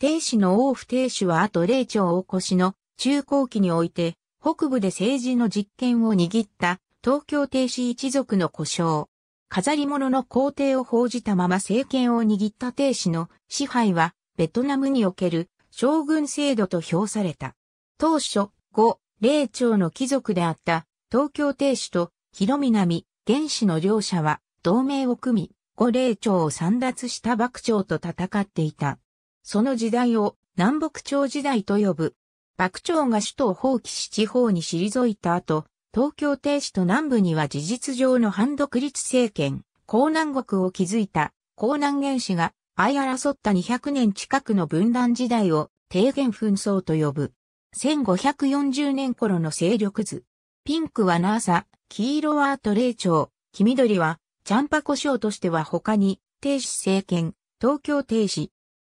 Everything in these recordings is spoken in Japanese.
帝主の王府帝主は後霊長を越しの中高期において、北部で政治の実権を握った東京帝主一族の故障。飾り物の皇帝を報じたまま政権を握った帝主の支配は、ベトナムにおける将軍制度と評された。当初、後、霊長の貴族であった東京帝主と広南、原始の両者は同盟を組み、後霊長を散奪した幕長と戦っていた。その時代を南北朝時代と呼ぶ。幕長が首都を放棄し地方に退いた後、東京停止と南部には事実上の反独立政権、江南国を築いた、江南原氏が相争った200年近くの分断時代を低原紛争と呼ぶ。1540年頃の勢力図。ピンクはナーサ、黄色はトレイ朝、黄緑はチャンパコショウとしては他に、停止政権、東京停止、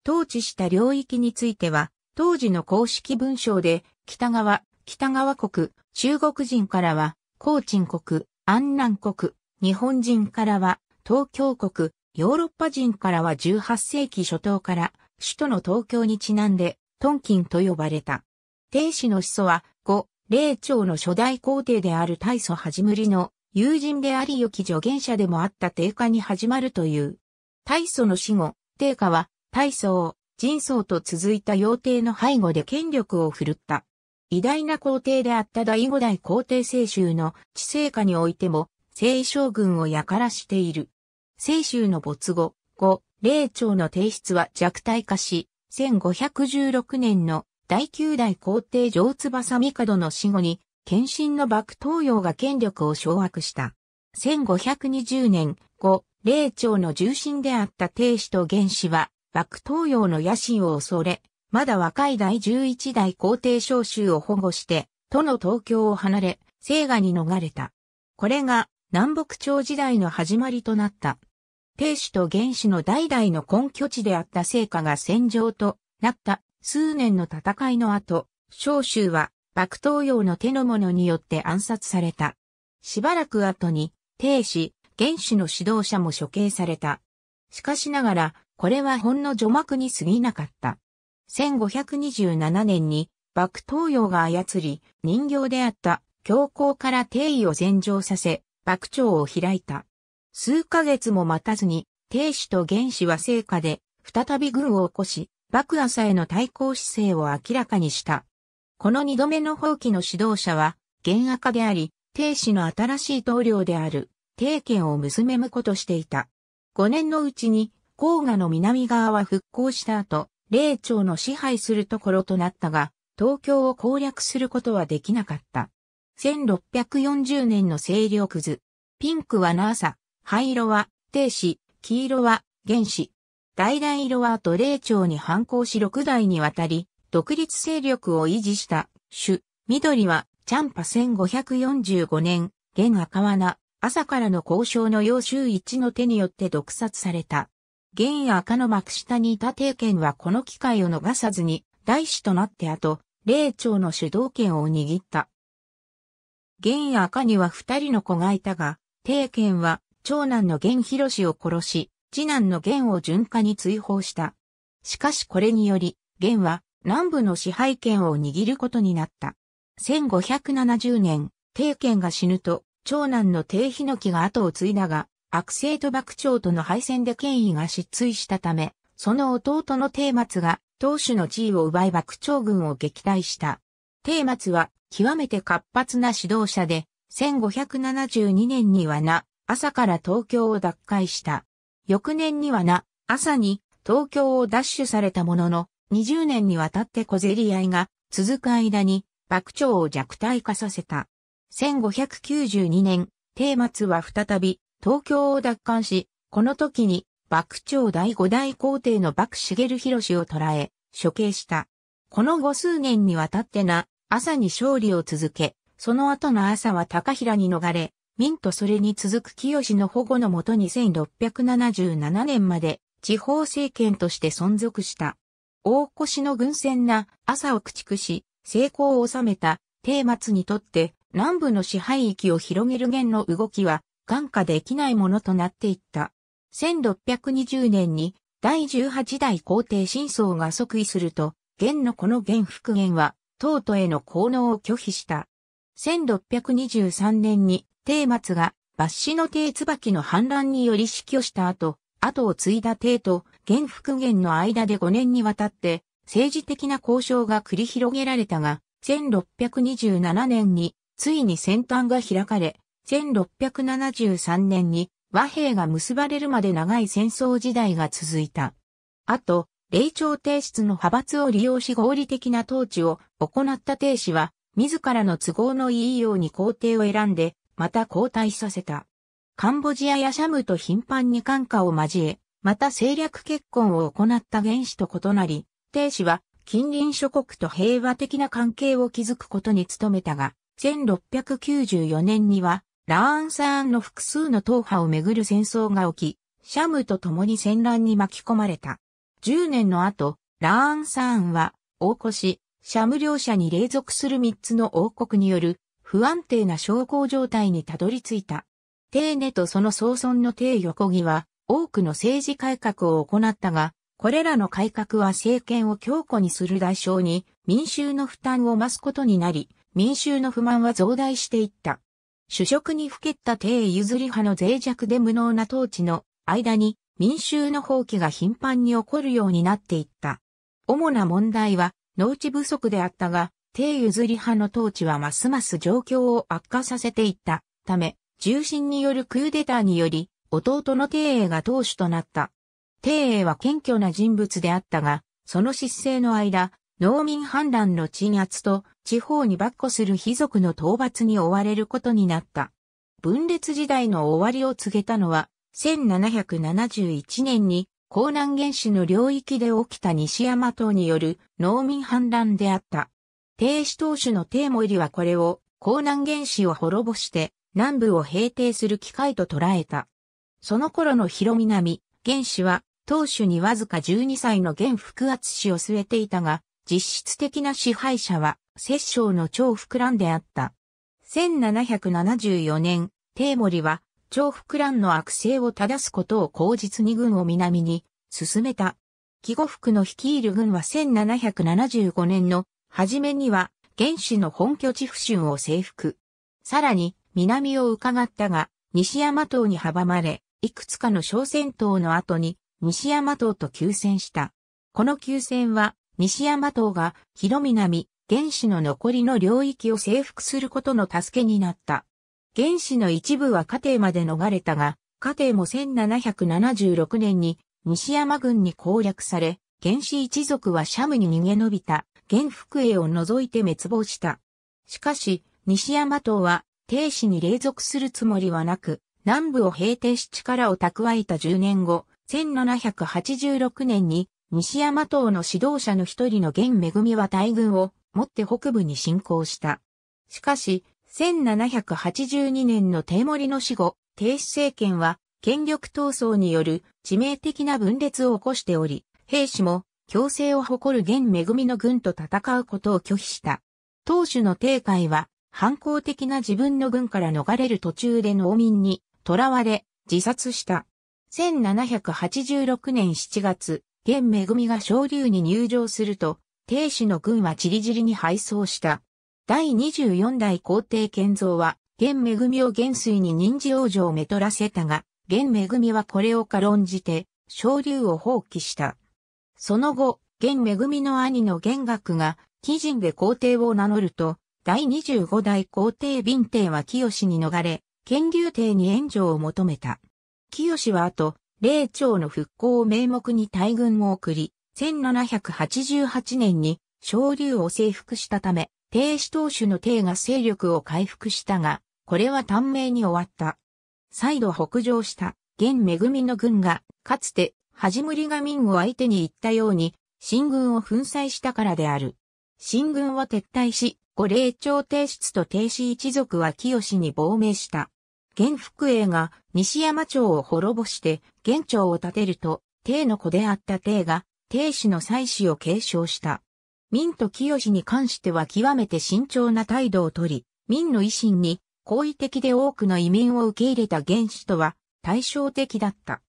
統治した領域については、当時の公式文章で、北側、北側国、中国人からは、高鎮国、安南国、日本人からは、東京国、ヨーロッパ人からは18世紀初頭から、首都の東京にちなんで、トンキンと呼ばれた。帝氏の始祖は、五、霊長の初代皇帝である大祖はじむりの、友人であり良き助言者でもあった定家に始まるという。大祖の死後、定家は、大層、人宗と続いた妖帝の背後で権力を振るった。偉大な皇帝であった第五代皇帝聖衆の治世下においても、聖将軍をやからしている。聖衆の没後、後、霊長の提出は弱体化し、1516年の第九代皇帝上翼帝の死後に、献身の幕東洋が権力を掌握した。1520年、後、霊長の重臣であった帝子と原子は、幕東洋の野心を恐れ、まだ若い第11代皇帝召集を保護して、都の東京を離れ、聖河に逃れた。これが南北朝時代の始まりとなった。帝主と元首の代々の根拠地であった聖河が戦場となった数年の戦いの後、召集は幕東洋の手の者によって暗殺された。しばらく後に、帝主、元首の指導者も処刑された。しかしながら、これはほんの序幕に過ぎなかった。1527年に幕東洋が操り、人形であった教皇から定位を禅上させ、幕長を開いた。数ヶ月も待たずに、帝主と元始は成果で、再び軍を起こし、幕朝への対抗姿勢を明らかにした。この二度目の放棄の指導者は、原赤であり、帝氏の新しい棟梁である、帝権を結婿むことしていた。五年のうちに、黄河の南側は復興した後、霊長の支配するところとなったが、東京を攻略することはできなかった。1640年の勢力図。ピンクはナーサ、灰色は定子、黄色は原子。橙色は奴隷長に反抗し6代にわたり、独立勢力を維持した種。緑はチャンパ1545年、現赤罠、朝からの交渉の要衆一の手によって毒殺された。現赤の幕下にいた帝権はこの機会を逃さずに、大使となって後、霊長の主導権を握った。現赤には二人の子がいたが、帝権は長男の源広氏を殺し、次男の源を順化に追放した。しかしこれにより、源は南部の支配権を握ることになった。1570年、帝権が死ぬと、長男の帝ヒノキが後を継いだが、悪性と幕長との敗戦で権威が失墜したため、その弟の定末が当主の地位を奪い幕長軍を撃退した。定末は極めて活発な指導者で、1572年にはな、朝から東京を奪回した。翌年にはな、朝に東京を奪取されたものの、20年にわたって小競り合いが続く間に、幕長を弱体化させた。1592年、定末は再び東京を奪還し、この時に、幕長第五代皇帝の幕茂博を捕らえ、処刑した。この後数年にわたってな、朝に勝利を続け、その後の朝は高平に逃れ、民とそれに続く清の保護のもとに1677年まで地方政権として存続した。大越の軍船な朝を駆逐し、成功を収めた、帝末にとって南部の支配域を広げる元の動きは眼下できないものとなっていった。1620年に第18代皇帝真相が即位すると、元のこの元復元は、唐都への効能を拒否した。1623年に、帝末が、抜死の帝椿の反乱により死去した後、後を継いだ帝と元復元の間で5年にわたって、政治的な交渉が繰り広げられたが、1627年に、ついに先端が開かれ、1673年に和平が結ばれるまで長い戦争時代が続いた。あと、霊長帝室の派閥を利用し合理的な統治を行った帝氏は、自らの都合のいいように皇帝を選んで、また交代させた。カンボジアやシャムと頻繁に感化を交え、また政略結婚を行った原始と異なり、帝氏は近隣諸国と平和的な関係を築くことに努めたが、1694年にはラーンサーンの複数の党派をめぐる戦争が起き、シャムと共に戦乱に巻き込まれた。10年の後、ラーンサーンは、王子シャム両者に隷属する3つの王国による不安定な昇降状態にたどり着いた。テーネとその総尊の帝横木は多くの政治改革を行ったが、これらの改革は政権を強固にする代償に民衆の負担を増すことになり、民衆の不満は増大していった。主食にふけった低譲り派の脆弱で無能な統治の間に民衆の放棄が頻繁に起こるようになっていった。主な問題は農地不足であったが、低譲り派の統治はますます状況を悪化させていったため、重臣によるクーデターにより、弟の帝英が当主となった。帝英は謙虚な人物であったが、その失勢の間、農民反乱の鎮圧と地方に跋扈する卑族の討伐に追われることになった。分裂時代の終わりを告げたのは、1771年に江南原始の領域で起きた西山島による農民反乱であった。帝主当主の帝モ入りはこれを江南原始を滅ぼして南部を平定する機会と捉えた。その頃の広南、原始は当主にわずか12歳の現福圧氏を据えていたが、実質的な支配者は摂政の長福蘭であった。1774年、帝森は、長福蘭の悪性を正すことを口実に軍を南に進めた。季語福の率いる軍は1775年の初めには原始の本拠地不春を征服。さらに南を伺ったが西山島に阻まれ、いくつかの小戦闘の後に西山島と休戦した。この休戦は西山島が広南、原子の残りの領域を征服することの助けになった。原子の一部は家庭まで逃れたが、家庭も1776年に西山軍に攻略され、原子一族はシャムに逃げ延びた、原福栄を除いて滅亡した。しかし、西山島は、帝子に隷属するつもりはなく、南部を平定し力を蓄えた10年後、1786年に、西山島の指導者の一人の元恵は大軍をもって北部に侵攻した。しかし、1782年のテイモリの死後、停止政権は権力闘争による致命的な分裂を起こしており、兵士も強制を誇る現恵みの軍と戦うことを拒否した。当主の帝会は反抗的な自分の軍から逃れる途中で農民に囚われ自殺した。1786年7月、現恵みが昇竜に入場すると、帝子の軍は散り散りに敗走した。第24代皇帝建造は、現恵を元帥に任事王女をめとらせたが、現恵はこれを軽んじて、昇竜を放棄した。その後、現恵の兄の玄学が、貴人で皇帝を名乗ると、第25代皇帝敏帝は清に逃れ、権竜帝に援助を求めた。清は後、霊長の復興を名目に大軍を送り、1788年に昇竜を征服したため、帝子当主の帝が勢力を回復したが、これは短命に終わった。再度北上した、現恵の軍が、かつて、はむりが民を相手に言ったように、新軍を粉砕したからである。新軍は撤退し、五霊朝帝室と帝子一族は清に亡命した。現福栄が西山町を滅ぼして、現朝を建てると、帝の子であった帝が定子の祭祀を継承した。民と清に関しては極めて慎重な態度をとり、民の維新に好意的で多くの移民を受け入れた原始とは対照的だった。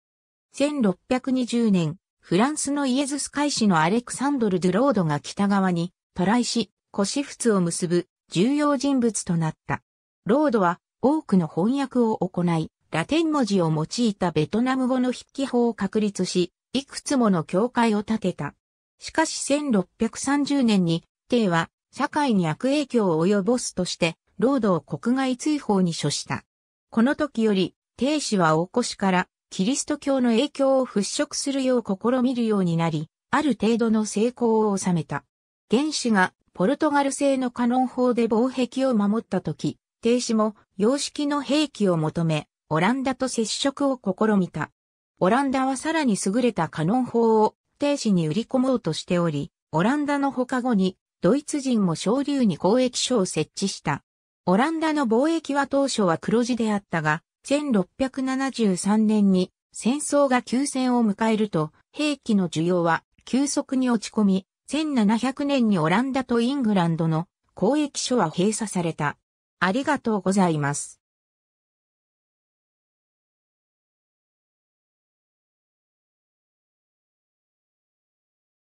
1620年、フランスのイエズス会士のアレクサンドル・ドゥロードが北側に渡来し、フ仏を結ぶ重要人物となった。ロードは多くの翻訳を行い、ラテン文字を用いたベトナム語の筆記法を確立し、いくつもの教会を建てた。しかし1630年に、帝は社会に悪影響を及ぼすとして、労働国外追放に処した。この時より、帝氏は大越からキリスト教の影響を払拭するよう試みるようになり、ある程度の成功を収めた。原始がポルトガル製のカノン砲で防壁を守った時、停止も様式の兵器を求め、オランダと接触を試みた。オランダはさらに優れたカノン砲を停止に売り込もうとしており、オランダの他後にドイツ人も昇流に交易所を設置した。オランダの貿易は当初は黒字であったが、1673年に戦争が休戦を迎えると、兵器の需要は急速に落ち込み、1700年にオランダとイングランドの交易所は閉鎖された。ありがとうございます。